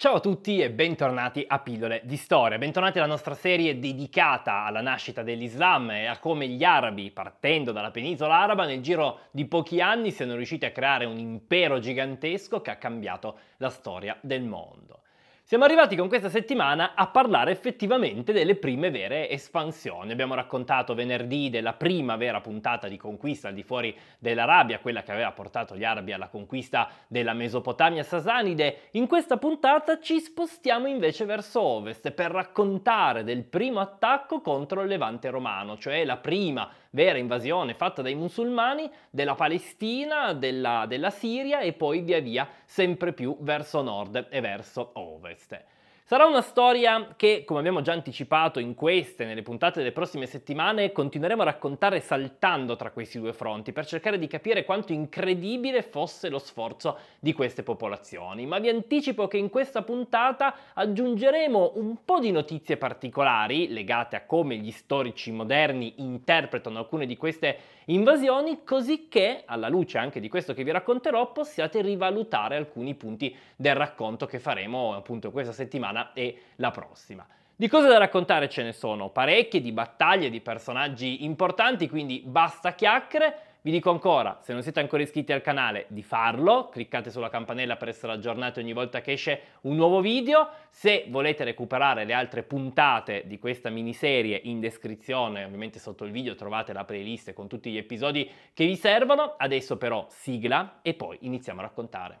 Ciao a tutti e bentornati a Pillole di Storia, bentornati alla nostra serie dedicata alla nascita dell'Islam e a come gli arabi, partendo dalla penisola araba, nel giro di pochi anni siano riusciti a creare un impero gigantesco che ha cambiato la storia del mondo. Siamo arrivati con questa settimana a parlare effettivamente delle prime vere espansioni. Abbiamo raccontato venerdì della prima vera puntata di conquista al di fuori dell'Arabia, quella che aveva portato gli arabi alla conquista della Mesopotamia sasanide. In questa puntata ci spostiamo invece verso ovest per raccontare del primo attacco contro il Levante romano, cioè la prima vera invasione fatta dai musulmani della Palestina, della, della Siria e poi via via sempre più verso nord e verso ovest. Sarà una storia che, come abbiamo già anticipato in queste nelle puntate delle prossime settimane, continueremo a raccontare saltando tra questi due fronti per cercare di capire quanto incredibile fosse lo sforzo di queste popolazioni. Ma vi anticipo che in questa puntata aggiungeremo un po' di notizie particolari legate a come gli storici moderni interpretano alcune di queste invasioni, così che, alla luce anche di questo che vi racconterò, possiate rivalutare alcuni punti del racconto che faremo appunto questa settimana settimana e la prossima. Di cose da raccontare ce ne sono parecchie, di battaglie, di personaggi importanti, quindi basta chiacchiere. Vi dico ancora, se non siete ancora iscritti al canale, di farlo, cliccate sulla campanella per essere aggiornati ogni volta che esce un nuovo video. Se volete recuperare le altre puntate di questa miniserie in descrizione, ovviamente sotto il video trovate la playlist con tutti gli episodi che vi servono. Adesso però sigla e poi iniziamo a raccontare.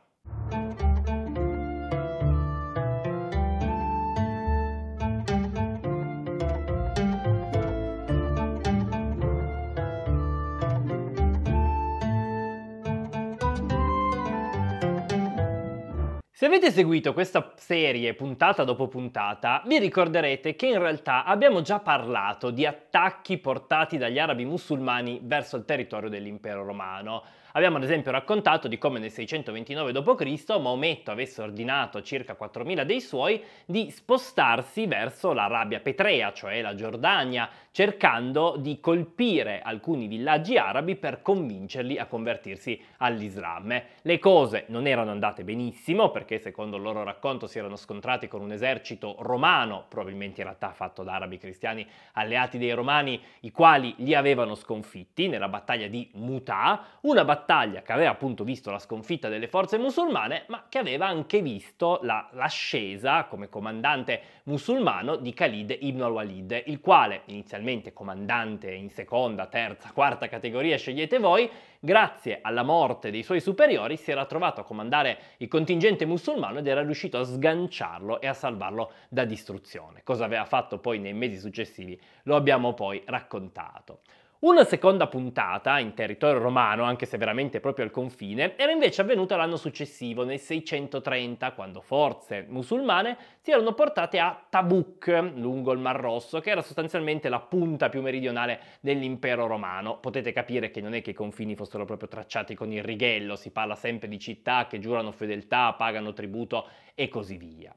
Se avete seguito questa serie puntata dopo puntata, vi ricorderete che in realtà abbiamo già parlato di attacchi portati dagli arabi musulmani verso il territorio dell'impero romano. Abbiamo ad esempio raccontato di come nel 629 d.C. Maometto avesse ordinato a circa 4.000 dei suoi di spostarsi verso l'Arabia Petrea, cioè la Giordania, cercando di colpire alcuni villaggi arabi per convincerli a convertirsi all'Islam. Le cose non erano andate benissimo perché secondo il loro racconto si erano scontrati con un esercito romano, probabilmente in realtà fatto da arabi cristiani alleati dei romani, i quali li avevano sconfitti nella battaglia di Mutà, una battaglia che aveva appunto visto la sconfitta delle forze musulmane, ma che aveva anche visto la, l'ascesa come comandante musulmano di Khalid ibn al-Walid, il quale inizialmente ovviamente comandante in seconda, terza, quarta categoria, scegliete voi, grazie alla morte dei suoi superiori si era trovato a comandare il contingente musulmano ed era riuscito a sganciarlo e a salvarlo da distruzione. Cosa aveva fatto poi nei mesi successivi lo abbiamo poi raccontato. Una seconda puntata, in territorio romano, anche se veramente proprio al confine, era invece avvenuta l'anno successivo, nel 630, quando forze musulmane si erano portate a Tabuk, lungo il Mar Rosso, che era sostanzialmente la punta più meridionale dell'impero romano. Potete capire che non è che i confini fossero proprio tracciati con il righello, si parla sempre di città che giurano fedeltà, pagano tributo e così via.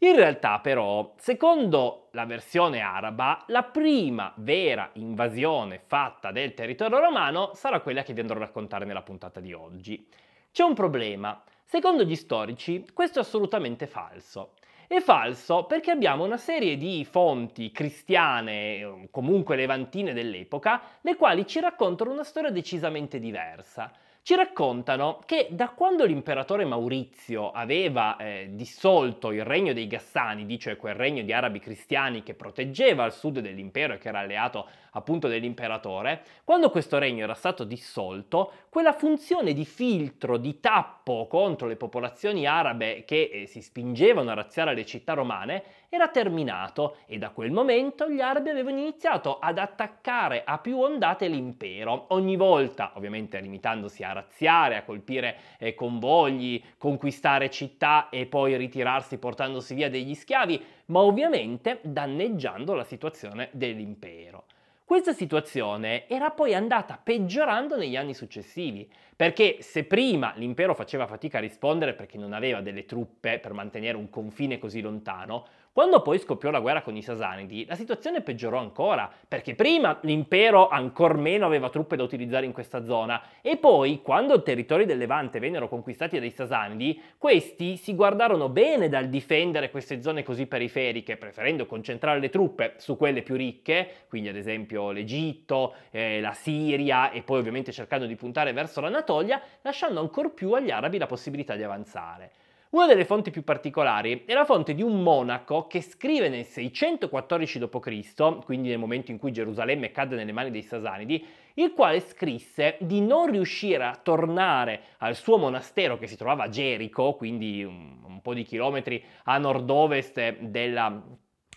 In realtà però, secondo la versione araba, la prima vera invasione fatta del territorio romano sarà quella che vi andrò a raccontare nella puntata di oggi. C'è un problema. Secondo gli storici, questo è assolutamente falso. È falso perché abbiamo una serie di fonti cristiane, ehm, comunque levantine dell'epoca, le quali ci raccontano una storia decisamente diversa ci raccontano che da quando l'imperatore Maurizio aveva eh, dissolto il regno dei Gassanidi, cioè quel regno di arabi cristiani che proteggeva il sud dell'impero e che era alleato appunto dell'imperatore, quando questo regno era stato dissolto, quella funzione di filtro, di tappo contro le popolazioni arabe che eh, si spingevano a razziare le città romane era terminato e da quel momento gli arabi avevano iniziato ad attaccare a più ondate l'impero, ogni volta ovviamente limitandosi a razziare, a colpire eh, convogli, conquistare città e poi ritirarsi portandosi via degli schiavi, ma ovviamente danneggiando la situazione dell'impero. Questa situazione era poi andata peggiorando negli anni successivi, perché se prima l'impero faceva fatica a rispondere perché non aveva delle truppe per mantenere un confine così lontano, quando poi scoppiò la guerra con i Sasanidi, la situazione peggiorò ancora, perché prima l'impero ancor meno aveva truppe da utilizzare in questa zona, e poi, quando i territori del Levante vennero conquistati dai Sasanidi, questi si guardarono bene dal difendere queste zone così periferiche, preferendo concentrare le truppe su quelle più ricche, quindi ad esempio l'Egitto, eh, la Siria, e poi ovviamente cercando di puntare verso l'Anatolia, lasciando ancor più agli arabi la possibilità di avanzare. Una delle fonti più particolari è la fonte di un monaco che scrive nel 614 d.C., quindi nel momento in cui Gerusalemme cadde nelle mani dei Sasanidi, il quale scrisse di non riuscire a tornare al suo monastero che si trovava a Gerico, quindi un, un po' di chilometri a nord-ovest della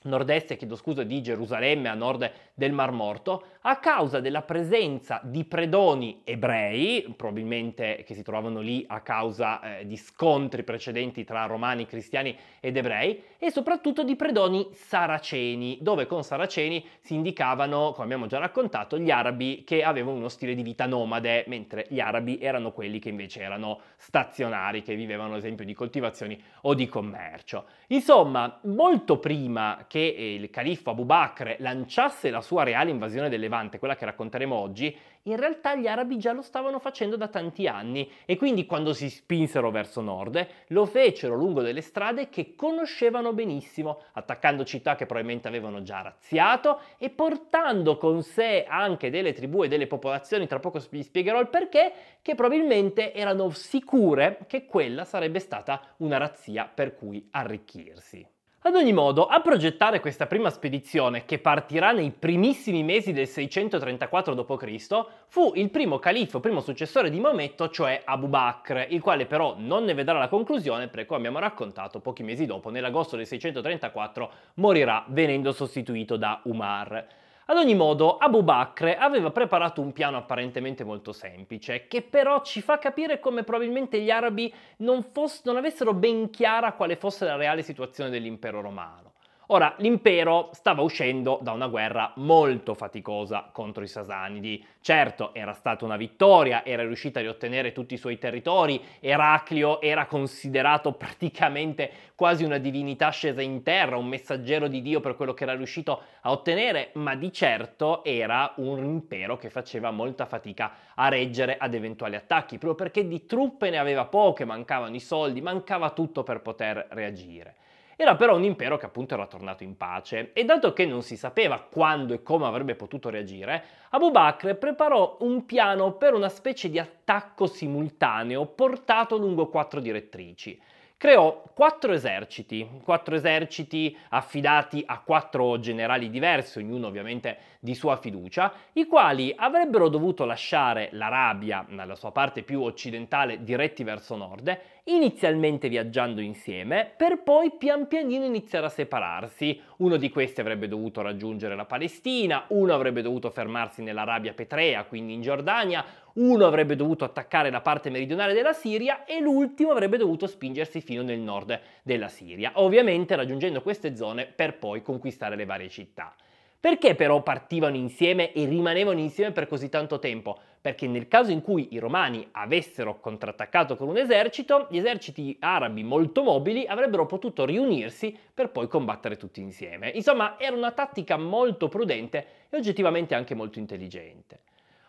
nord-est, chiedo scusa, di Gerusalemme, a nord del Mar Morto, a causa della presenza di predoni ebrei, probabilmente che si trovavano lì a causa eh, di scontri precedenti tra romani, cristiani ed ebrei, e soprattutto di predoni saraceni, dove con saraceni si indicavano, come abbiamo già raccontato, gli arabi che avevano uno stile di vita nomade, mentre gli arabi erano quelli che invece erano stazionari, che vivevano ad esempio di coltivazioni o di commercio. Insomma, molto prima che eh, il califfo Abu Bakr lanciasse la sua reale invasione del Levante, quella che racconteremo oggi, in realtà gli arabi già lo stavano facendo da tanti anni e quindi quando si spinsero verso nord lo fecero lungo delle strade che conoscevano benissimo, attaccando città che probabilmente avevano già razziato e portando con sé anche delle tribù e delle popolazioni, tra poco vi spiegherò il perché, che probabilmente erano sicure che quella sarebbe stata una razzia per cui arricchirsi. Ad ogni modo, a progettare questa prima spedizione, che partirà nei primissimi mesi del 634 d.C., fu il primo califo, primo successore di Maometto, cioè Abu Bakr, il quale però non ne vedrà la conclusione perché, come abbiamo raccontato, pochi mesi dopo, nell'agosto del 634, morirà venendo sostituito da Umar. Ad ogni modo, Abu Bakr aveva preparato un piano apparentemente molto semplice, che però ci fa capire come probabilmente gli arabi non, foss- non avessero ben chiara quale fosse la reale situazione dell'impero romano. Ora, l'impero stava uscendo da una guerra molto faticosa contro i Sasanidi. Certo, era stata una vittoria, era riuscita a riottenere tutti i suoi territori, Eraclio era considerato praticamente quasi una divinità scesa in terra, un messaggero di Dio per quello che era riuscito a ottenere, ma di certo era un impero che faceva molta fatica a reggere ad eventuali attacchi, proprio perché di truppe ne aveva poche, mancavano i soldi, mancava tutto per poter reagire. Era però un impero che appunto era tornato in pace e dato che non si sapeva quando e come avrebbe potuto reagire, Abu Bakr preparò un piano per una specie di attacco simultaneo portato lungo quattro direttrici creò quattro eserciti, quattro eserciti affidati a quattro generali diversi, ognuno ovviamente di sua fiducia, i quali avrebbero dovuto lasciare l'Arabia, nella sua parte più occidentale, diretti verso nord, inizialmente viaggiando insieme, per poi pian pianino iniziare a separarsi. Uno di questi avrebbe dovuto raggiungere la Palestina, uno avrebbe dovuto fermarsi nell'Arabia Petrea, quindi in Giordania, uno avrebbe dovuto attaccare la parte meridionale della Siria e l'ultimo avrebbe dovuto spingersi fino nel nord della Siria, ovviamente raggiungendo queste zone per poi conquistare le varie città. Perché però partivano insieme e rimanevano insieme per così tanto tempo? perché nel caso in cui i romani avessero contrattaccato con un esercito, gli eserciti arabi molto mobili avrebbero potuto riunirsi per poi combattere tutti insieme. Insomma, era una tattica molto prudente e oggettivamente anche molto intelligente.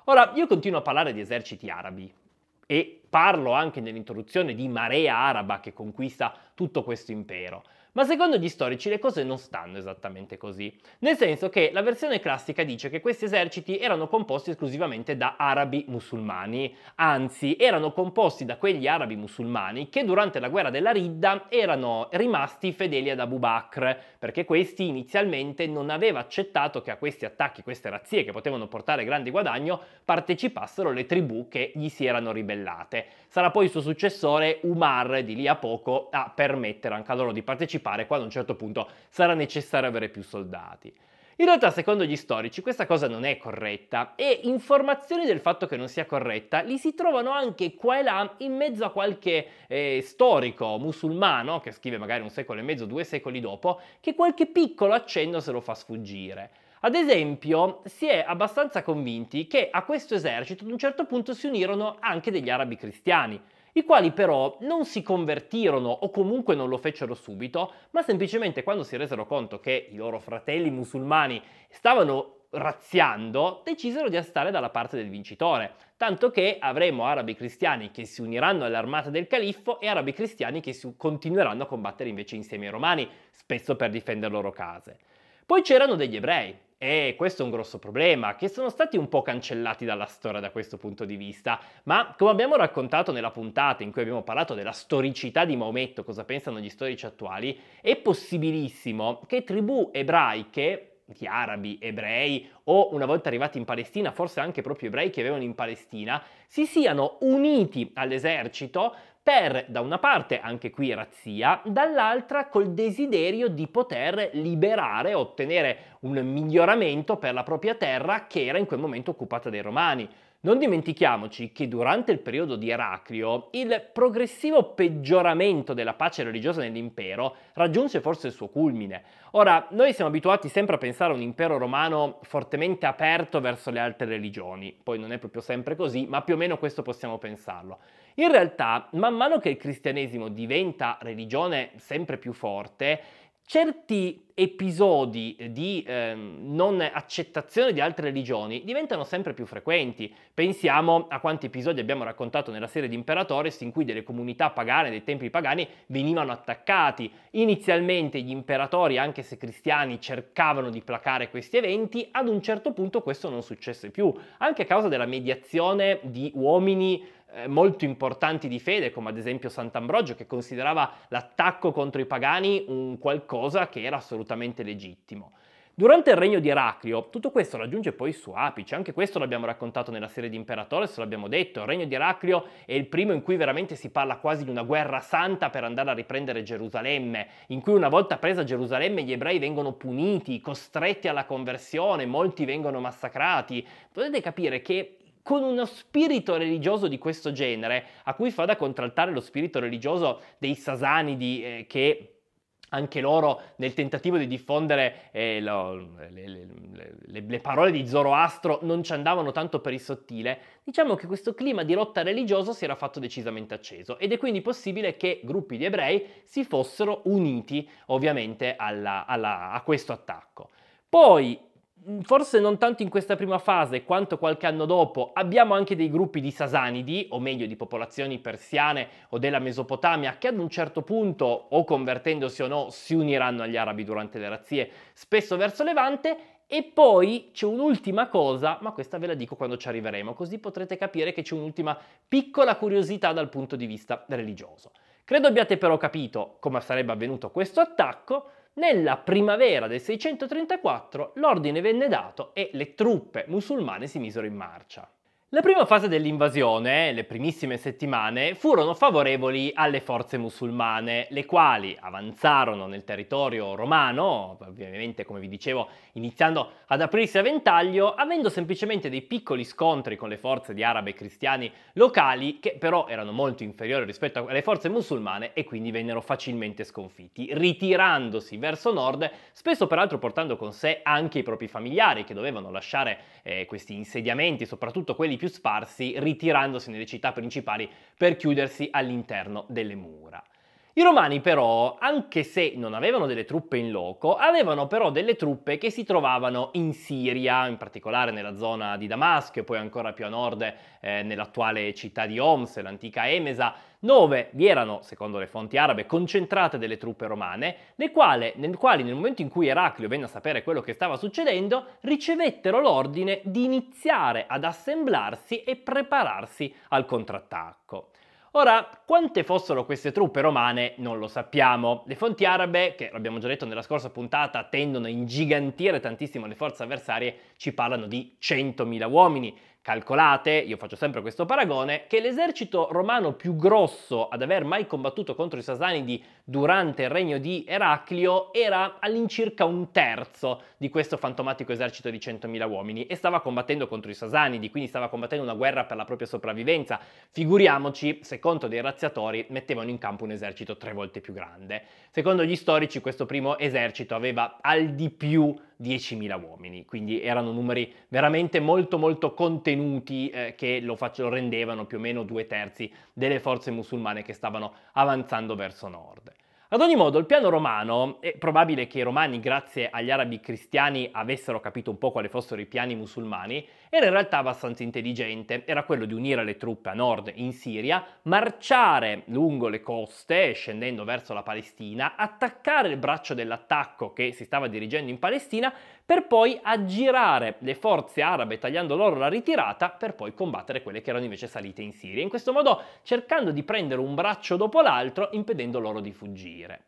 Ora, io continuo a parlare di eserciti arabi e parlo anche nell'introduzione di marea araba che conquista tutto questo impero. Ma secondo gli storici le cose non stanno esattamente così, nel senso che la versione classica dice che questi eserciti erano composti esclusivamente da arabi musulmani, anzi erano composti da quegli arabi musulmani che durante la guerra della Ridda erano rimasti fedeli ad Abu Bakr, perché questi inizialmente non aveva accettato che a questi attacchi, queste razzie che potevano portare grandi guadagno, partecipassero le tribù che gli si erano ribellate. Sarà poi il suo successore Umar di lì a poco a permettere anche a loro di partecipare partecipare, quando a un certo punto sarà necessario avere più soldati. In realtà, secondo gli storici, questa cosa non è corretta e informazioni del fatto che non sia corretta li si trovano anche qua e là in mezzo a qualche eh, storico musulmano, che scrive magari un secolo e mezzo, due secoli dopo, che qualche piccolo accenno se lo fa sfuggire. Ad esempio, si è abbastanza convinti che a questo esercito ad un certo punto si unirono anche degli arabi cristiani i quali però non si convertirono o comunque non lo fecero subito, ma semplicemente quando si resero conto che i loro fratelli musulmani stavano razziando, decisero di stare dalla parte del vincitore, tanto che avremo arabi cristiani che si uniranno all'armata del califfo e arabi cristiani che continueranno a combattere invece insieme ai romani, spesso per difendere le loro case. Poi c'erano degli ebrei, e eh, questo è un grosso problema, che sono stati un po' cancellati dalla storia da questo punto di vista, ma come abbiamo raccontato nella puntata in cui abbiamo parlato della storicità di Maometto, cosa pensano gli storici attuali, è possibilissimo che tribù ebraiche di arabi, ebrei o una volta arrivati in Palestina, forse anche proprio ebrei che avevano in Palestina, si siano uniti all'esercito per, da una parte, anche qui razzia, dall'altra col desiderio di poter liberare, ottenere un miglioramento per la propria terra che era in quel momento occupata dai romani. Non dimentichiamoci che durante il periodo di Eraclio il progressivo peggioramento della pace religiosa nell'impero raggiunse forse il suo culmine. Ora, noi siamo abituati sempre a pensare a un impero romano fortemente aperto verso le altre religioni, poi non è proprio sempre così, ma più o meno questo possiamo pensarlo. In realtà, man mano che il cristianesimo diventa religione sempre più forte, Certi episodi di eh, non accettazione di altre religioni diventano sempre più frequenti. Pensiamo a quanti episodi abbiamo raccontato nella serie di Imperatores in cui delle comunità pagane, dei tempi pagani, venivano attaccati. Inizialmente gli imperatori, anche se cristiani, cercavano di placare questi eventi, ad un certo punto questo non successe più, anche a causa della mediazione di uomini eh, molto importanti di fede, come ad esempio Sant'Ambrogio, che considerava l'attacco contro i pagani un qualcosa che era assolutamente legittimo. Durante il regno di Eraclio tutto questo raggiunge poi il suo apice, anche questo l'abbiamo raccontato nella serie di Imperatore, se l'abbiamo detto, il regno di Eraclio è il primo in cui veramente si parla quasi di una guerra santa per andare a riprendere Gerusalemme, in cui una volta presa Gerusalemme gli ebrei vengono puniti, costretti alla conversione, molti vengono massacrati. Potete capire che con uno spirito religioso di questo genere, a cui fa da contraltare lo spirito religioso dei Sasanidi eh, che anche loro nel tentativo di diffondere eh, lo, le, le, le, le, parole di Zoroastro non ci andavano tanto per il sottile, diciamo che questo clima di lotta religioso si era fatto decisamente acceso ed è quindi possibile che gruppi di ebrei si fossero uniti ovviamente alla, alla, a questo attacco. Poi Mm, forse non tanto in questa prima fase quanto qualche anno dopo, abbiamo anche dei gruppi di sasanidi, o meglio di popolazioni persiane o della Mesopotamia, che ad un certo punto, o convertendosi o no, si uniranno agli arabi durante le razzie, spesso verso Levante, e poi c'è un'ultima cosa, ma questa ve la dico quando ci arriveremo, così potrete capire che c'è un'ultima piccola curiosità dal punto di vista religioso. Credo abbiate però capito come sarebbe avvenuto questo attacco, nella primavera del 634 l'ordine venne dato e le truppe musulmane si misero in marcia. La prima fase dell'invasione, le primissime settimane, furono favorevoli alle forze musulmane, le quali avanzarono nel territorio romano, ovviamente come vi dicevo iniziando ad aprirsi a ventaglio, avendo semplicemente dei piccoli scontri con le forze di arabe e cristiani locali, che però erano molto inferiori rispetto alle forze musulmane e quindi vennero facilmente sconfitti, ritirandosi verso nord, spesso peraltro portando con sé anche i propri familiari che dovevano lasciare eh, questi insediamenti, soprattutto quelli più sparsi ritirandosi nelle città principali per chiudersi all'interno delle mura. I romani però, anche se non avevano delle truppe in loco, avevano però delle truppe che si trovavano in Siria, in particolare nella zona di Damasco e poi ancora più a nord eh, nell'attuale città di Homs, l'antica Emesa, dove vi erano, secondo le fonti arabe, concentrate delle truppe romane, le quali, nel quali nel momento in cui Eraclio venne a sapere quello che stava succedendo, ricevettero l'ordine di iniziare ad assemblarsi e prepararsi al contrattacco. Ora, quante fossero queste truppe romane non lo sappiamo. Le fonti arabe, che l'abbiamo già detto nella scorsa puntata, tendono a ingigantire tantissimo le forze avversarie, ci parlano di 100.000 uomini. Calcolate, io faccio sempre questo paragone, che l'esercito romano più grosso ad aver mai combattuto contro i Sasanidi durante il regno di Eraclio era all'incirca un terzo di questo fantomatico esercito di 100.000 uomini e stava combattendo contro i Sasanidi, quindi stava combattendo una guerra per la propria sopravvivenza. Figuriamoci se conto dei razziatori mettevano in campo un esercito tre volte più grande. Secondo gli storici questo primo esercito aveva al di più 10.000 uomini, quindi erano numeri veramente molto molto contenuti eh, che lo, faccio, lo rendevano più o meno due terzi delle forze musulmane che stavano avanzando verso nord. Ad ogni modo, il piano romano, è probabile che i romani, grazie agli arabi cristiani, avessero capito un po' quali fossero i piani musulmani, era in realtà abbastanza intelligente, era quello di unire le truppe a nord in Siria, marciare lungo le coste scendendo verso la Palestina, attaccare il braccio dell'attacco che si stava dirigendo in Palestina per poi aggirare le forze arabe tagliando loro la ritirata per poi combattere quelle che erano invece salite in Siria, in questo modo cercando di prendere un braccio dopo l'altro impedendo loro di fuggire.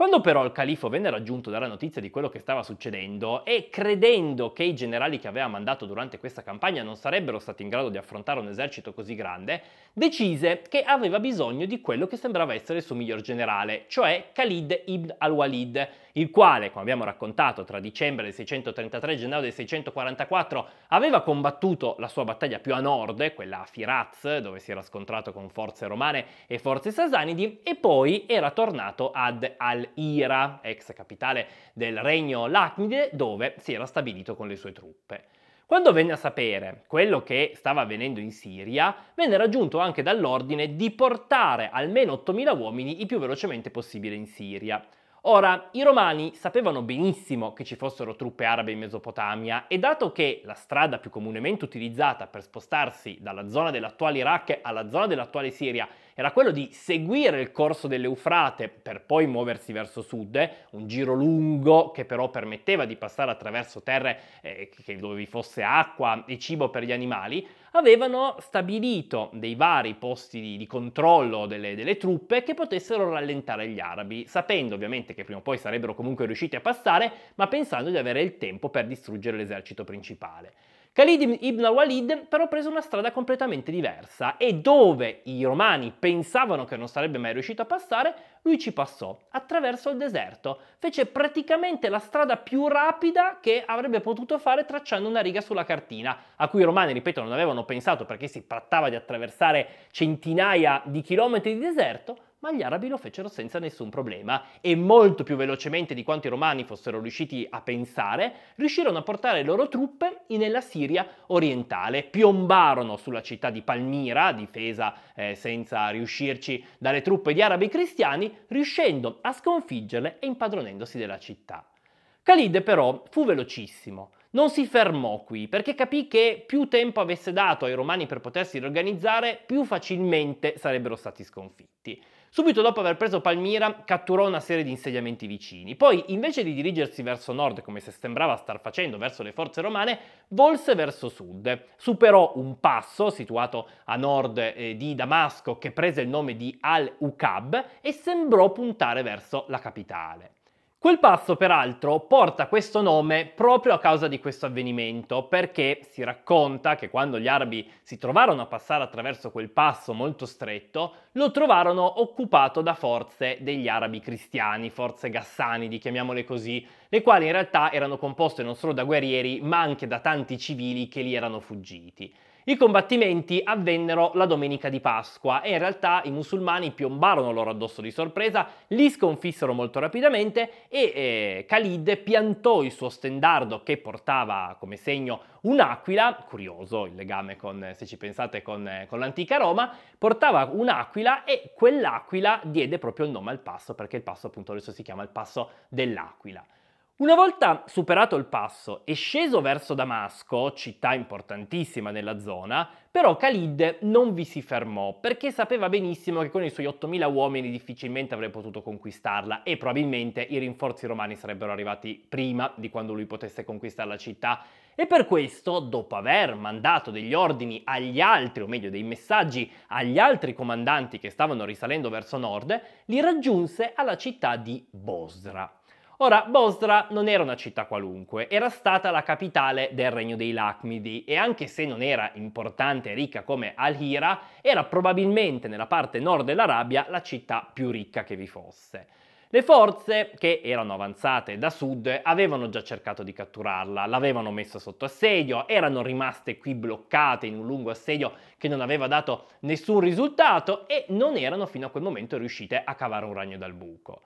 Quando però il califo venne raggiunto dalla notizia di quello che stava succedendo e credendo che i generali che aveva mandato durante questa campagna non sarebbero stati in grado di affrontare un esercito così grande, decise che aveva bisogno di quello che sembrava essere il suo miglior generale, cioè Khalid ibn al-Walid, il quale, come abbiamo raccontato, tra dicembre del 633 e gennaio del 644 aveva combattuto la sua battaglia più a nord, quella a Firaz, dove si era scontrato con forze romane e forze sasanidi, e poi era tornato ad Al-Ira, ex capitale del regno Lacnide, dove si era stabilito con le sue truppe. Quando venne a sapere quello che stava avvenendo in Siria, venne raggiunto anche dall'ordine di portare almeno 8.000 uomini il più velocemente possibile in Siria. Ora, i romani sapevano benissimo che ci fossero truppe arabe in Mesopotamia e dato che la strada più comunemente utilizzata per spostarsi dalla zona dell'attuale Iraq alla zona dell'attuale Siria era quello di seguire il corso dell'Eufrate per poi muoversi verso sud, un giro lungo che però permetteva di passare attraverso terre eh, dove vi fosse acqua e cibo per gli animali, avevano stabilito dei vari posti di, di controllo delle, delle, truppe che potessero rallentare gli arabi, sapendo ovviamente che prima o poi sarebbero comunque riusciti a passare, ma pensando di avere il tempo per distruggere l'esercito principale. Khalid ibn walid però prese una strada completamente diversa e dove i romani pensavano che non sarebbe mai riuscito a passare, lui ci passò attraverso il deserto, fece praticamente la strada più rapida che avrebbe potuto fare tracciando una riga sulla cartina, a cui i romani, ripeto, non avevano pensato perché si trattava di attraversare centinaia di chilometri di deserto, ma gli arabi lo fecero senza nessun problema e molto più velocemente di quanto i romani fossero riusciti a pensare, riuscirono a portare le loro truppe nella Siria orientale, piombarono sulla città di Palmira, difesa eh, senza riuscirci dalle truppe di arabi cristiani, riuscendo a sconfiggerle e impadronendosi della città. Calide però fu velocissimo, non si fermò qui perché capì che più tempo avesse dato ai romani per potersi riorganizzare, più facilmente sarebbero stati sconfitti. Subito dopo aver preso Palmira, catturò una serie di insediamenti vicini. Poi, invece di dirigersi verso nord, come se sembrava star facendo verso le forze romane, volse verso sud. Superò un passo situato a nord eh, di Damasco che prese il nome di Al-Ukab e sembrò puntare verso la capitale. Quel passo, peraltro, porta questo nome proprio a causa di questo avvenimento, perché si racconta che quando gli arabi si trovarono a passare attraverso quel passo molto stretto, lo trovarono occupato da forze degli arabi cristiani, forze gassanidi, chiamiamole così, le quali in realtà erano composte non solo da guerrieri, ma anche da tanti civili che li erano fuggiti. I combattimenti avvennero la domenica di Pasqua e in realtà i musulmani piombarono loro addosso di sorpresa, li sconfissero molto rapidamente e eh, Khalid piantò il suo stendardo che portava come segno un'aquila, curioso il legame con, se ci pensate, con, eh, con l'antica Roma, portava un'aquila e quell'aquila diede proprio il nome al passo perché il passo appunto adesso si chiama il passo dell'aquila. Una volta superato il passo e sceso verso Damasco, città importantissima nella zona, però Khalid non vi si fermò perché sapeva benissimo che con i suoi 8.000 uomini difficilmente avrebbe potuto conquistarla e probabilmente i rinforzi romani sarebbero arrivati prima di quando lui potesse conquistare la città e per questo, dopo aver mandato degli ordini agli altri, o meglio dei messaggi agli altri comandanti che stavano risalendo verso nord, li raggiunse alla città di Bosra. Ora, Bosra non era una città qualunque, era stata la capitale del regno dei Lacmidi e anche se non era importante e ricca come Al-Hira, era probabilmente nella parte nord dell'Arabia la città più ricca che vi fosse. Le forze, che erano avanzate da sud, avevano già cercato di catturarla, l'avevano messa sotto assedio, erano rimaste qui bloccate in un lungo assedio che non aveva dato nessun risultato e non erano fino a quel momento riuscite a cavare un ragno dal buco.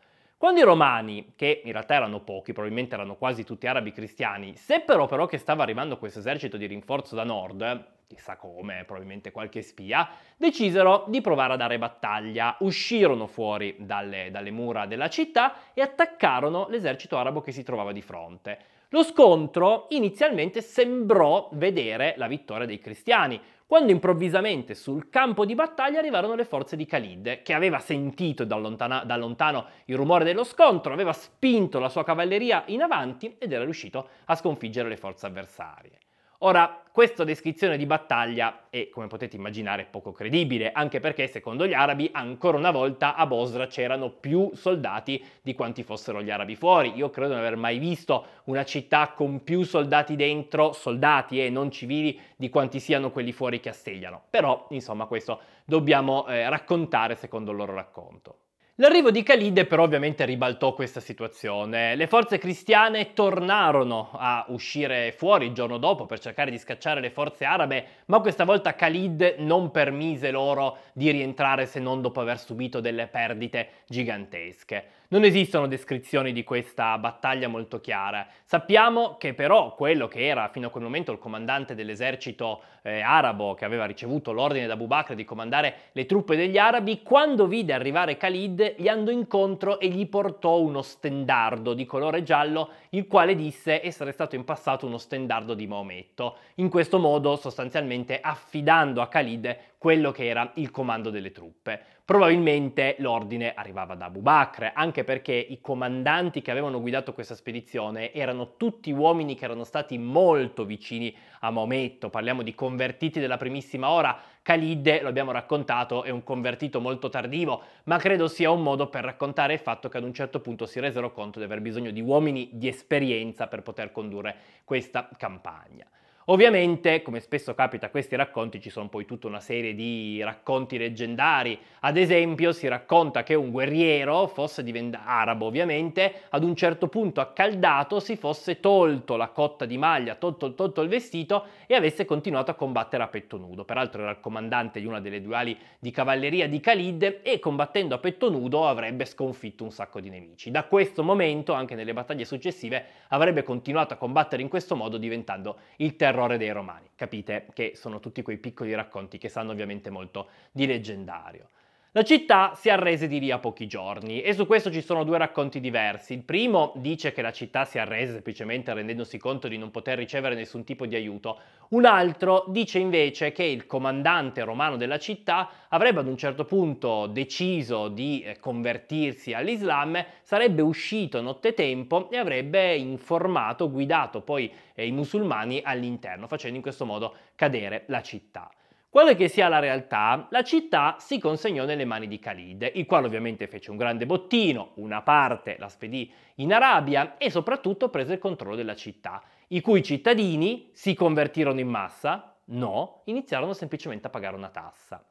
Quando i romani, che in realtà erano pochi, probabilmente erano quasi tutti arabi cristiani, seppero però che stava arrivando questo esercito di rinforzo da nord, chissà come, probabilmente qualche spia, decisero di provare a dare battaglia. Uscirono fuori dalle, dalle mura della città e attaccarono l'esercito arabo che si trovava di fronte. Lo scontro inizialmente sembrò vedere la vittoria dei cristiani, quando improvvisamente sul campo di battaglia arrivarono le forze di Khalid, che aveva sentito da, lontana, da, lontano il rumore dello scontro, aveva spinto la sua cavalleria in avanti ed era riuscito a sconfiggere le forze avversarie. Ora, questa descrizione di battaglia è, come potete immaginare, poco credibile, anche perché secondo gli arabi ancora una volta a Bosra c'erano più soldati di quanti fossero gli arabi fuori. Io credo di aver mai visto una città con più soldati dentro, soldati e eh, non civili, di quanti siano quelli fuori che assediano. Però, insomma, questo dobbiamo eh, raccontare secondo il loro racconto. L'arrivo di Khalid però ovviamente ribaltò questa situazione. Le forze cristiane tornarono a uscire fuori il giorno dopo per cercare di scacciare le forze arabe, ma questa volta Khalid non permise loro di rientrare se non dopo aver subito delle perdite gigantesche. Non esistono descrizioni di questa battaglia molto chiara. Sappiamo che però quello che era fino a quel momento il comandante dell'esercito eh, arabo che aveva ricevuto l'ordine da Abu Bakr di comandare le truppe degli arabi, quando vide arrivare Khalid gli andò incontro e gli portò uno stendardo di colore giallo il quale disse essere stato in passato uno stendardo di Maometto, in questo modo sostanzialmente affidando a Khalid quello che era il comando delle truppe. Probabilmente l'ordine arrivava da Abu Bakr, anche perché i comandanti che avevano guidato questa spedizione erano tutti uomini che erano stati molto vicini a Maometto, parliamo di convertiti della primissima ora, Khalid, lo abbiamo raccontato, è un convertito molto tardivo, ma credo sia un modo per raccontare il fatto che ad un certo punto si resero conto di aver bisogno di uomini di esperienza per poter condurre questa campagna. Ovviamente, come spesso capita a questi racconti, ci sono poi tutta una serie di racconti leggendari. Ad esempio, si racconta che un guerriero fosse diventato arabo, ovviamente, ad un certo punto accaldato si fosse tolto la cotta di maglia, tolto, tolto il vestito e avesse continuato a combattere a petto nudo. Peraltro era il comandante di una delle due ali di cavalleria di Khalid e combattendo a petto nudo avrebbe sconfitto un sacco di nemici. Da questo momento, anche nelle battaglie successive, avrebbe continuato a combattere in questo modo diventando il terzo errore dei romani. Capite che sono tutti quei piccoli racconti che sanno ovviamente molto di leggendario. La città si arrese di lì a pochi giorni e su questo ci sono due racconti diversi. Il primo dice che la città si arrese semplicemente rendendosi conto di non poter ricevere nessun tipo di aiuto. Un altro dice invece che il comandante romano della città avrebbe ad un certo punto deciso di eh, convertirsi all'Islam, sarebbe uscito nottetempo e avrebbe informato, guidato poi eh, i musulmani all'interno, facendo in questo modo cadere la città. Quale che sia la realtà, la città si consegnò nelle mani di Khalid, il quale ovviamente fece un grande bottino, una parte la spedì in Arabia e soprattutto prese il controllo della città, i cui cittadini si convertirono in massa? No, iniziarono semplicemente a pagare una tassa.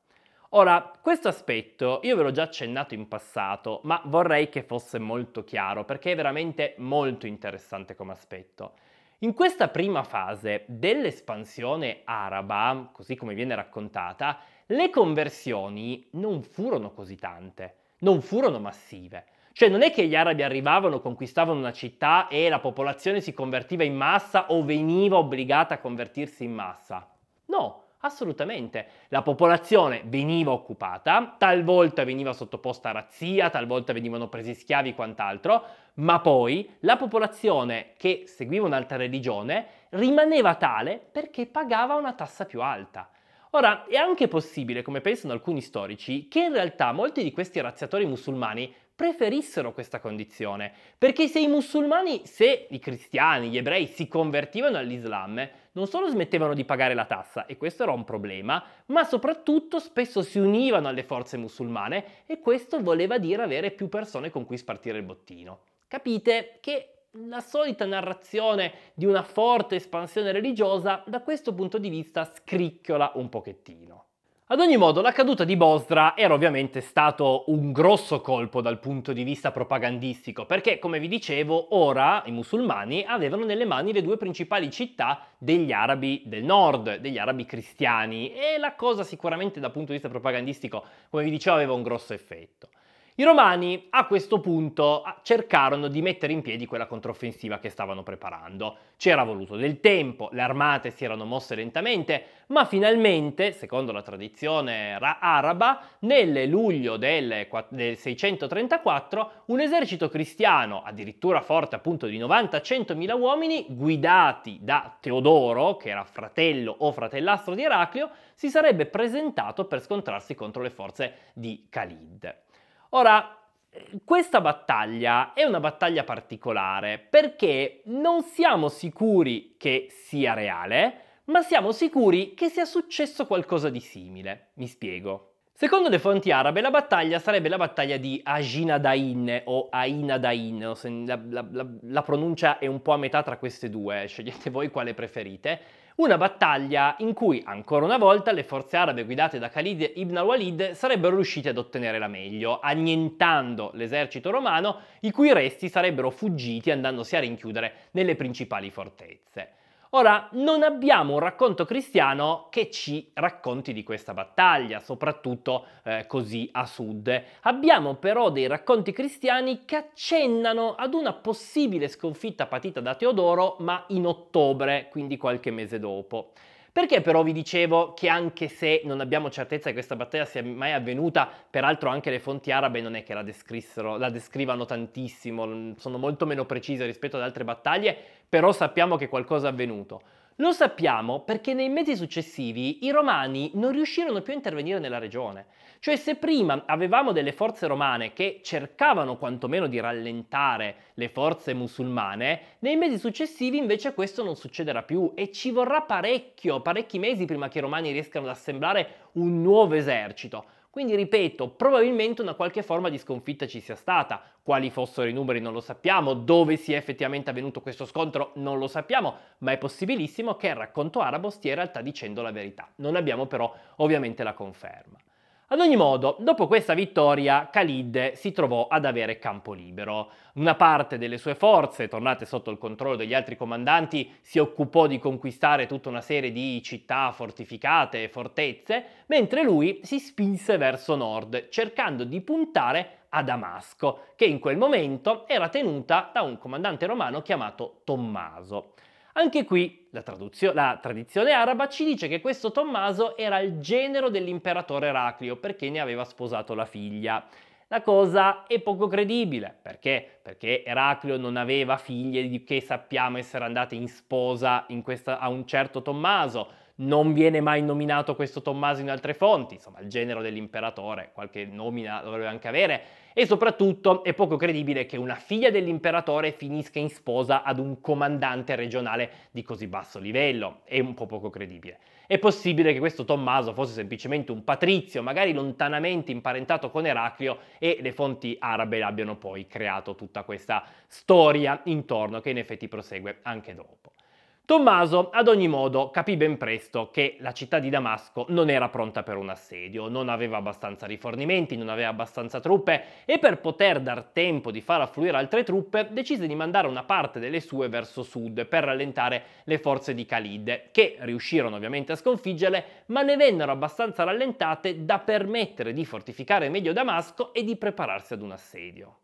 Ora, questo aspetto io ve l'ho già accennato in passato, ma vorrei che fosse molto chiaro perché è veramente molto interessante come aspetto. In questa prima fase dell'espansione araba, così come viene raccontata, le conversioni non furono così tante, non furono massive. Cioè non è che gli arabi arrivavano, conquistavano una città e la popolazione si convertiva in massa o veniva obbligata a convertirsi in massa. No, Assolutamente. La popolazione veniva occupata, talvolta veniva sottoposta a razzia, talvolta venivano presi schiavi e quant'altro, ma poi la popolazione che seguiva un'altra religione rimaneva tale perché pagava una tassa più alta. Ora, è anche possibile, come pensano alcuni storici, che in realtà molti di questi razziatori musulmani preferissero questa condizione, perché se i musulmani, se i cristiani, gli ebrei si convertivano all'Islam, non solo smettevano di pagare la tassa, e questo era un problema, ma soprattutto spesso si univano alle forze musulmane e questo voleva dire avere più persone con cui spartire il bottino. Capite che la solita narrazione di una forte espansione religiosa da questo punto di vista scricchiola un pochettino. Ad ogni modo, la caduta di Bosra era ovviamente stato un grosso colpo dal punto di vista propagandistico, perché, come vi dicevo, ora i musulmani avevano nelle mani le due principali città degli arabi del nord, degli arabi cristiani, e la cosa sicuramente dal punto di vista propagandistico, come vi dicevo, aveva un grosso effetto. I romani a questo punto cercarono di mettere in piedi quella controffensiva che stavano preparando. C'era voluto del tempo, le armate si erano mosse lentamente, ma finalmente, secondo la tradizione araba, nel luglio del, 634 un esercito cristiano, addirittura forte appunto di 90-100.000 uomini, guidati da Teodoro, che era fratello o fratellastro di Eraclio, si sarebbe presentato per scontrarsi contro le forze di Khalid. Ora, questa battaglia è una battaglia particolare perché non siamo sicuri che sia reale, ma siamo sicuri che sia successo qualcosa di simile. Mi spiego. Secondo le fonti arabe la battaglia sarebbe la battaglia di Ajinadain o Ainadain, la, la, la, la pronuncia è un po' a metà tra queste due, scegliete voi quale preferite una battaglia in cui, ancora una volta, le forze arabe guidate da Khalid ibn al-Walid sarebbero riuscite ad ottenere la meglio, annientando l'esercito romano, i cui resti sarebbero fuggiti andandosi a rinchiudere nelle principali fortezze. Ora, non abbiamo un racconto cristiano che ci racconti di questa battaglia, soprattutto eh, così a sud. Abbiamo però dei racconti cristiani che accennano ad una possibile sconfitta patita da Teodoro, ma in ottobre, quindi qualche mese dopo. Perché però vi dicevo che anche se non abbiamo certezza che questa battaglia sia mai avvenuta, peraltro anche le fonti arabe non è che la, la descrivano tantissimo, sono molto meno precise rispetto ad altre battaglie, però sappiamo che qualcosa è avvenuto. Lo sappiamo perché nei mesi successivi i romani non riuscirono più a intervenire nella regione. Cioè se prima avevamo delle forze romane che cercavano quantomeno di rallentare le forze musulmane, nei mesi successivi invece questo non succederà più e ci vorrà parecchio, parecchi mesi prima che i romani riescano ad assemblare un nuovo esercito. Quindi ripeto, probabilmente una qualche forma di sconfitta ci sia stata. Quali fossero i numeri non lo sappiamo, dove sia effettivamente avvenuto questo scontro non lo sappiamo, ma è possibilissimo che il racconto arabo stia in realtà dicendo la verità. Non abbiamo però ovviamente la conferma. Ad ogni modo, dopo questa vittoria, Khalid si trovò ad avere campo libero. Una parte delle sue forze, tornate sotto il controllo degli altri comandanti, si occupò di conquistare tutta una serie di città fortificate e fortezze, mentre lui si spinse verso nord, cercando di puntare a Damasco, che in quel momento era tenuta da un comandante romano chiamato Tommaso. Anche qui la, la, tradizione araba ci dice che questo Tommaso era il genero dell'imperatore Eraclio perché ne aveva sposato la figlia. La cosa è poco credibile, perché? Perché Eraclio non aveva figlie di che sappiamo essere andate in sposa in questa, a un certo Tommaso, non viene mai nominato questo Tommaso in altre fonti, insomma il genero dell'imperatore, qualche nomina dovrebbe anche avere, e soprattutto è poco credibile che una figlia dell'imperatore finisca in sposa ad un comandante regionale di così basso livello, è un po' poco credibile. È possibile che questo Tommaso fosse semplicemente un patrizio, magari lontanamente imparentato con Eraclio e le fonti arabe abbiano poi creato tutta questa storia intorno che in effetti prosegue anche dopo. Tommaso, ad ogni modo, capì ben presto che la città di Damasco non era pronta per un assedio, non aveva abbastanza rifornimenti, non aveva abbastanza truppe e per poter dar tempo di far affluire altre truppe decise di mandare una parte delle sue verso sud per rallentare le forze di Khalid, che riuscirono ovviamente a sconfiggerle, ma ne vennero abbastanza rallentate da permettere di fortificare meglio Damasco e di prepararsi ad un assedio.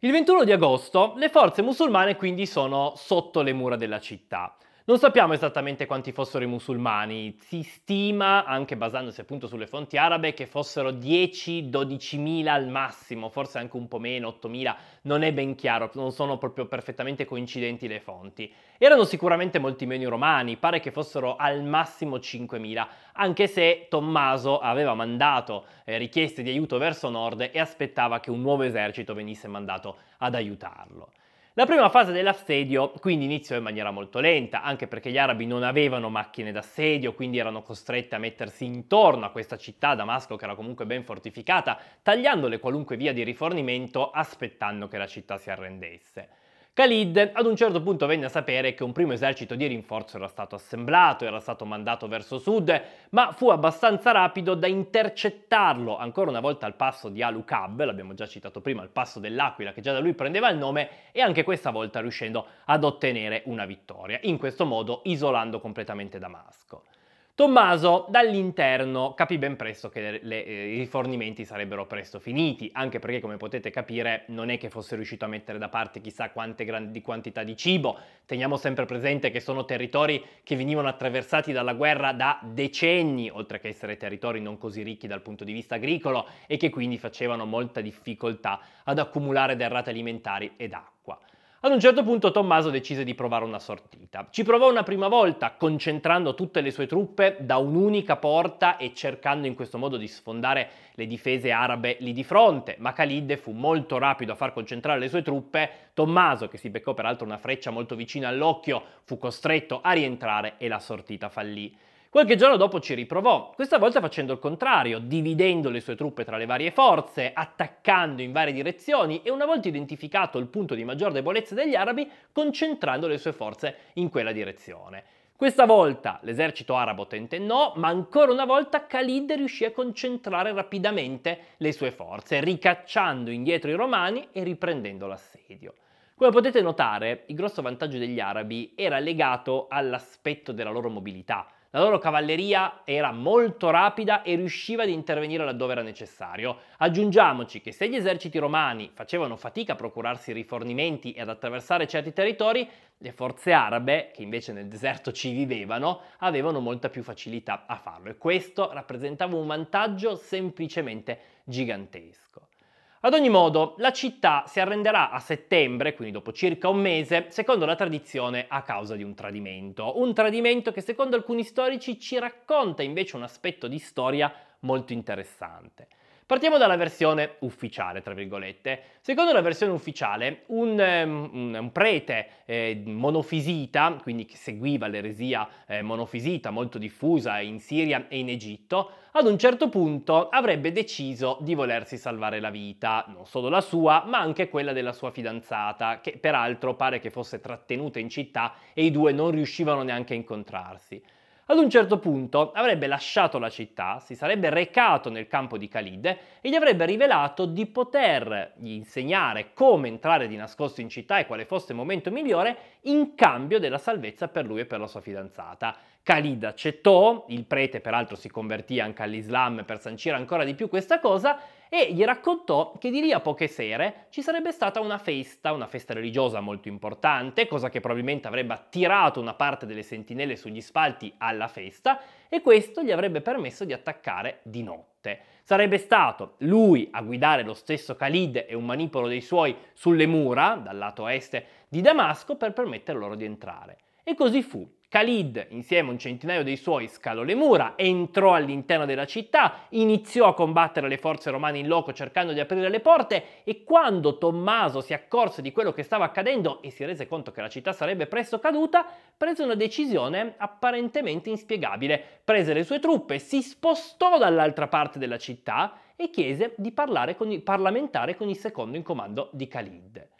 Il 21 di agosto le forze musulmane quindi sono sotto le mura della città. Non sappiamo esattamente quanti fossero i musulmani, si stima, anche basandosi appunto sulle fonti arabe, che fossero 10 12000 al massimo, forse anche un po' meno, 8.000, non è ben chiaro, non sono proprio perfettamente coincidenti le fonti. Erano sicuramente molti meno i romani, pare che fossero al massimo 5.000, anche se Tommaso aveva mandato eh, richieste di aiuto verso nord e aspettava che un nuovo esercito venisse mandato ad aiutarlo. La prima fase dell'assedio quindi iniziò in maniera molto lenta, anche perché gli arabi non avevano macchine d'assedio, quindi erano costretti a mettersi intorno a questa città, Damasco, che era comunque ben fortificata, tagliandole qualunque via di rifornimento, aspettando che la città si arrendesse. Khalid ad un certo punto venne a sapere che un primo esercito di rinforzo era stato assemblato, era stato mandato verso sud, ma fu abbastanza rapido da intercettarlo ancora una volta al passo di Al-Ukab, l'abbiamo già citato prima, al passo dell'Aquila che già da lui prendeva il nome, e anche questa volta riuscendo ad ottenere una vittoria, in questo modo isolando completamente Damasco. Tommaso dall'interno capì ben presto che le, le, eh, i rifornimenti sarebbero presto finiti, anche perché come potete capire non è che fosse riuscito a mettere da parte chissà quante grandi quantità di cibo, teniamo sempre presente che sono territori che venivano attraversati dalla guerra da decenni, oltre che essere territori non così ricchi dal punto di vista agricolo e che quindi facevano molta difficoltà ad accumulare derrate alimentari ed acqua. Ad un certo punto Tommaso decise di provare una sortita. Ci provò una prima volta concentrando tutte le sue truppe da un'unica porta e cercando in questo modo di sfondare le difese arabe lì di fronte, ma Khalid fu molto rapido a far concentrare le sue truppe, Tommaso, che si beccò peraltro una freccia molto vicina all'occhio, fu costretto a rientrare e la sortita fallì. Qualche giorno dopo ci riprovò, questa volta facendo il contrario, dividendo le sue truppe tra le varie forze, attaccando in varie direzioni e una volta identificato il punto di maggior debolezza degli arabi, concentrando le sue forze in quella direzione. Questa volta l'esercito arabo tentennò, ma ancora una volta Khalid riuscì a concentrare rapidamente le sue forze, ricacciando indietro i romani e riprendendo l'assedio. Come potete notare, il grosso vantaggio degli arabi era legato all'aspetto della loro mobilità. La loro cavalleria era molto rapida e riusciva ad intervenire laddove era necessario. Aggiungiamoci che se gli eserciti romani facevano fatica a procurarsi rifornimenti e ad attraversare certi territori, le forze arabe, che invece nel deserto ci vivevano, avevano molta più facilità a farlo e questo rappresentava un vantaggio semplicemente gigantesco. Ad ogni modo, la città si arrenderà a settembre, quindi dopo circa un mese, secondo la tradizione a causa di un tradimento. Un tradimento che secondo alcuni storici ci racconta invece un aspetto di storia molto interessante. Partiamo dalla versione ufficiale, tra virgolette. Secondo la versione ufficiale, un, ehm, un, un prete eh, monofisita, quindi che seguiva l'eresia eh, monofisita molto diffusa in Siria e in Egitto, ad un certo punto avrebbe deciso di volersi salvare la vita, non solo la sua, ma anche quella della sua fidanzata, che peraltro pare che fosse trattenuta in città e i due non riuscivano neanche a incontrarsi. Ad un certo punto avrebbe lasciato la città, si sarebbe recato nel campo di Khalid e gli avrebbe rivelato di potergli insegnare come entrare di nascosto in città e quale fosse il momento migliore in cambio della salvezza per lui e per la sua fidanzata. Khalid accettò, il prete peraltro si convertì anche all'Islam per sancire ancora di più questa cosa e gli raccontò che di lì a poche sere ci sarebbe stata una festa, una festa religiosa molto importante, cosa che probabilmente avrebbe attirato una parte delle sentinelle sugli spalti alla festa e questo gli avrebbe permesso di attaccare di notte. Sarebbe stato lui a guidare lo stesso Khalid e un manipolo dei suoi sulle mura, dal lato est di Damasco, per permetter loro di entrare. E così fu. Khalid, insieme a un centinaio dei suoi, scalò le mura, entrò all'interno della città, iniziò a combattere le forze romane in loco cercando di aprire le porte e quando Tommaso si accorse di quello che stava accadendo e si rese conto che la città sarebbe presto caduta, prese una decisione apparentemente inspiegabile. Prese le sue truppe, si spostò dall'altra parte della città e chiese di parlare con il parlamentare con il secondo in comando di Khalid.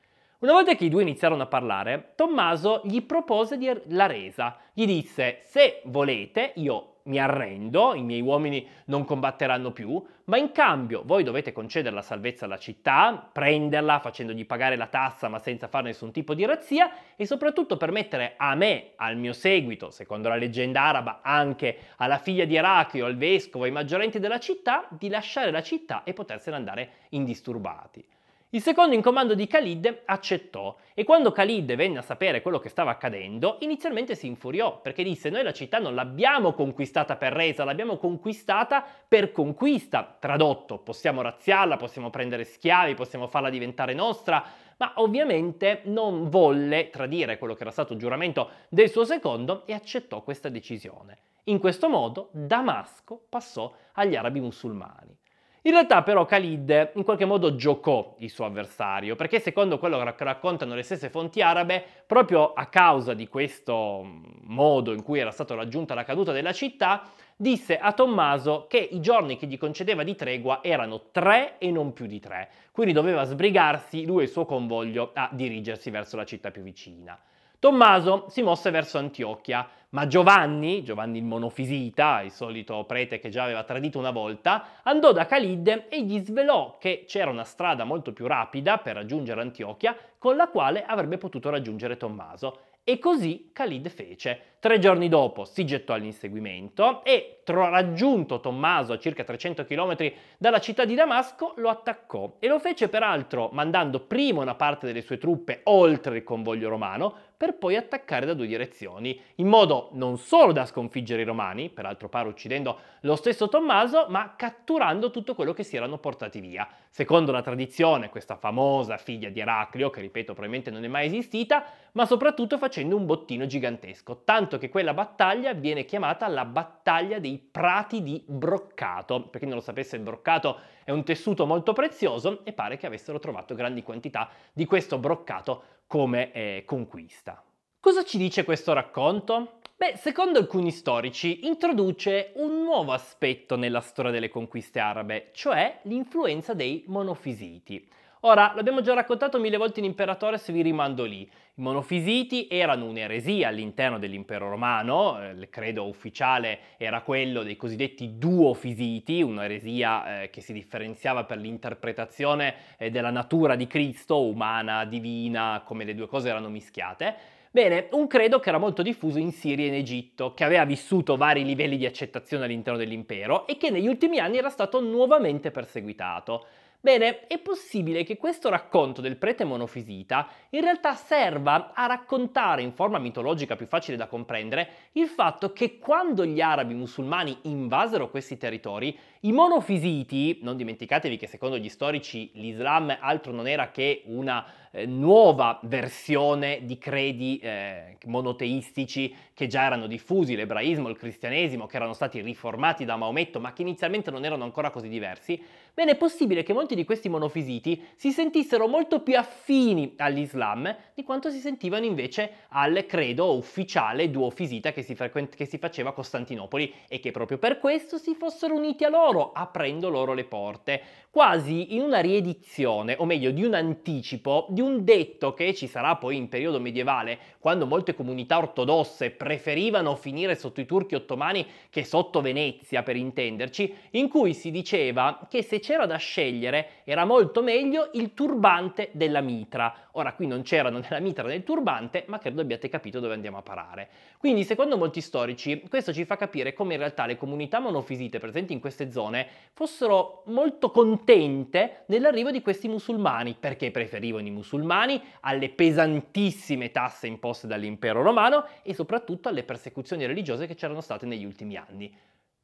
Una volta che i due iniziarono a parlare, Tommaso gli propose la resa. Gli disse, se volete, io mi arrendo, i miei uomini non combatteranno più, ma in cambio voi dovete concedere la salvezza alla città, prenderla facendogli pagare la tassa ma senza fare nessun tipo di razzia e soprattutto permettere a me, al mio seguito, secondo la leggenda araba anche alla figlia di Eraclio, al vescovo, ai maggiorenti della città, di lasciare la città e potersene andare indisturbati. Il secondo in comando di Khalid accettò e quando Khalid venne a sapere quello che stava accadendo, inizialmente si infuriò perché disse noi la città non l'abbiamo conquistata per resa, l'abbiamo conquistata per conquista. Tradotto, possiamo razziarla, possiamo prendere schiavi, possiamo farla diventare nostra, ma ovviamente non volle tradire quello che era stato il giuramento del suo secondo e accettò questa decisione. In questo modo Damasco passò agli arabi musulmani. In realtà però Khalid in qualche modo giocò il suo avversario, perché secondo quello che raccontano le stesse fonti arabe, proprio a causa di questo modo in cui era stata raggiunta la caduta della città, disse a Tommaso che i giorni che gli concedeva di tregua erano tre e non più di tre, quindi doveva sbrigarsi lui e il suo convoglio a dirigersi verso la città più vicina. Tommaso si mosse verso Antiochia, ma Giovanni, Giovanni il monofisita, il solito prete che già aveva tradito una volta, andò da Calidde e gli svelò che c'era una strada molto più rapida per raggiungere Antiochia con la quale avrebbe potuto raggiungere Tommaso e così Khalid fece. Tre giorni dopo si gettò all'inseguimento e, raggiunto Tommaso a circa 300 km dalla città di Damasco, lo attaccò e lo fece peraltro mandando prima una parte delle sue truppe oltre il convoglio romano per poi attaccare da due direzioni, in modo non solo da sconfiggere i romani, peraltro pare uccidendo lo stesso Tommaso, ma catturando tutto quello che si erano portati via. Secondo la tradizione, questa famosa figlia di Eraclio, che ripeto probabilmente non è mai esistita, ma soprattutto facendo un bottino gigantesco, tanto che quella battaglia viene chiamata la battaglia dei prati di broccato. Per chi non lo sapesse, il broccato è un tessuto molto prezioso e pare che avessero trovato grandi quantità di questo broccato come eh, conquista. Cosa ci dice questo racconto? Beh, secondo alcuni storici introduce un nuovo aspetto nella storia delle conquiste arabe, cioè l'influenza dei monofisiti. Ora, l'abbiamo già raccontato mille volte in Imperatore se vi rimando lì. I monofisiti erano un'eresia all'interno dell'impero romano, eh, il credo ufficiale era quello dei cosiddetti duofisiti, un'eresia eh, che si differenziava per l'interpretazione eh, della natura di Cristo, umana, divina, come le due cose erano mischiate. Bene, un credo che era molto diffuso in Siria e in Egitto, che aveva vissuto vari livelli di accettazione all'interno dell'impero e che negli ultimi anni era stato nuovamente perseguitato. Bene, è possibile che questo racconto del prete monofisita in realtà serva a raccontare in forma mitologica più facile da comprendere il fatto che quando gli arabi musulmani invasero questi territori, i monofisiti, non dimenticatevi che secondo gli storici l'Islam altro non era che una eh, nuova versione di credi eh, monoteistici che già erano diffusi, l'ebraismo, il cristianesimo, che erano stati riformati da Maometto, ma che inizialmente non erano ancora così diversi, Bene, è possibile che molti di questi monofisiti si sentissero molto più affini all'Islam di quanto si sentivano invece al credo ufficiale duofisita che si, frequent- che si faceva a Costantinopoli e che proprio per questo si fossero uniti a loro, aprendo loro le porte, quasi in una riedizione, o meglio di un anticipo, di un detto che ci sarà poi in periodo medievale, quando molte comunità ortodosse preferivano finire sotto i turchi ottomani che sotto Venezia, per intenderci, in cui si diceva che se c'era da scegliere era molto meglio il turbante della mitra. Ora qui non c'erano né la mitra né il turbante, ma credo abbiate capito dove andiamo a parare. Quindi secondo molti storici questo ci fa capire come in realtà le comunità monofisite presenti in queste zone fossero molto contente nell'arrivo di questi musulmani, perché preferivano i musulmani alle pesantissime tasse imposte dall'impero romano e soprattutto alle persecuzioni religiose che c'erano state negli ultimi anni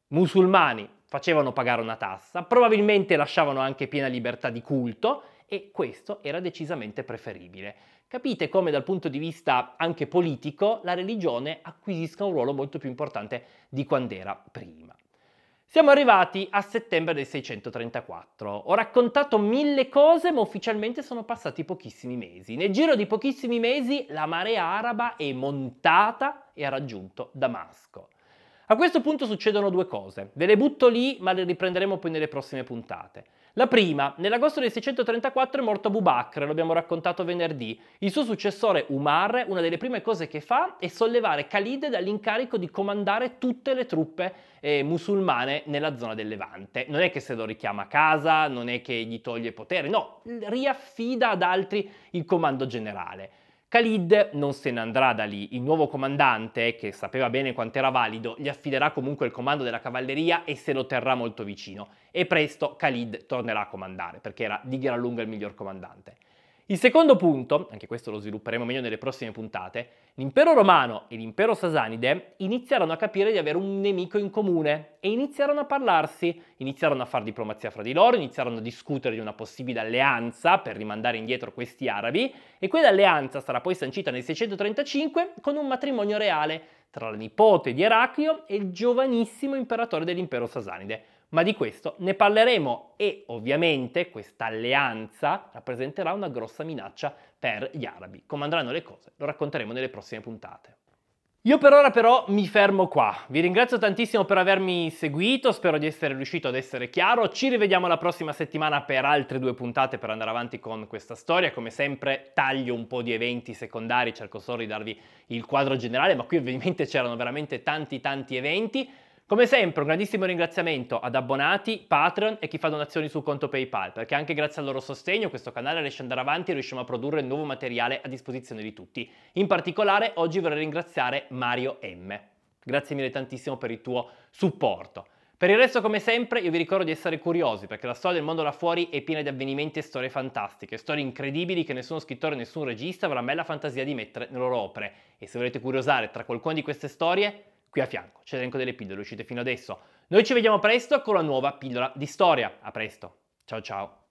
musulmani facevano pagare una tassa, probabilmente lasciavano anche piena libertà di culto e questo era decisamente preferibile. Capite come dal punto di vista anche politico la religione acquisisca un ruolo molto più importante di quando era prima. Siamo arrivati a settembre del 634. Ho raccontato mille cose, ma ufficialmente sono passati pochissimi mesi. Nel giro di pochissimi mesi la marea araba è montata e ha raggiunto Damasco. A questo punto succedono due cose, ve le butto lì ma le riprenderemo poi nelle prossime puntate. La prima, nell'agosto del 634 è morto Abu Bakr, l'abbiamo raccontato venerdì. Il suo successore Umar, una delle prime cose che fa è sollevare Khalid dall'incarico di comandare tutte le truppe eh, musulmane nella zona del Levante. Non è che se lo richiama a casa, non è che gli toglie potere, no, riaffida ad altri il comando generale. Khalid non se ne andrà da lì, il nuovo comandante, che sapeva bene quanto era valido, gli affiderà comunque il comando della cavalleria e se lo terrà molto vicino. E presto Khalid tornerà a comandare, perché era di gran lunga il miglior comandante. Il secondo punto, anche questo lo svilupperemo meglio nelle prossime puntate, l'impero romano e l'impero sasanide iniziarono a capire di avere un nemico in comune e iniziarono a parlarsi, iniziarono a fare diplomazia fra di loro, iniziarono a discutere di una possibile alleanza per rimandare indietro questi arabi e quell'alleanza sarà poi sancita nel 635 con un matrimonio reale tra la nipote di Eraclio e il giovanissimo imperatore dell'impero sasanide, ma di questo ne parleremo e ovviamente questa alleanza rappresenterà una grossa minaccia per gli arabi. Come andranno le cose lo racconteremo nelle prossime puntate. Io per ora però mi fermo qua, vi ringrazio tantissimo per avermi seguito, spero di essere riuscito ad essere chiaro, ci rivediamo la prossima settimana per altre due puntate per andare avanti con questa storia, come sempre taglio un po' di eventi secondari, cerco solo di darvi il quadro generale, ma qui ovviamente c'erano veramente tanti tanti eventi, come sempre un grandissimo ringraziamento ad abbonati, Patreon e chi fa donazioni sul conto PayPal, perché anche grazie al loro sostegno questo canale riesce ad andare avanti e riusciamo a produrre nuovo materiale a disposizione di tutti. In particolare oggi vorrei ringraziare Mario M. Grazie mille tantissimo per il tuo supporto. Per il resto, come sempre, io vi ricordo di essere curiosi, perché la storia del mondo là fuori è piena di avvenimenti e storie fantastiche, storie incredibili che nessuno scrittore e nessun regista avrà mai la fantasia di mettere nelle loro opere. E se volete curiosare tra qualcuna di queste storie, qui a fianco. C'è l'elenco delle pillole uscite fino adesso. Noi ci vediamo presto con la nuova pillola di storia. A presto. Ciao ciao.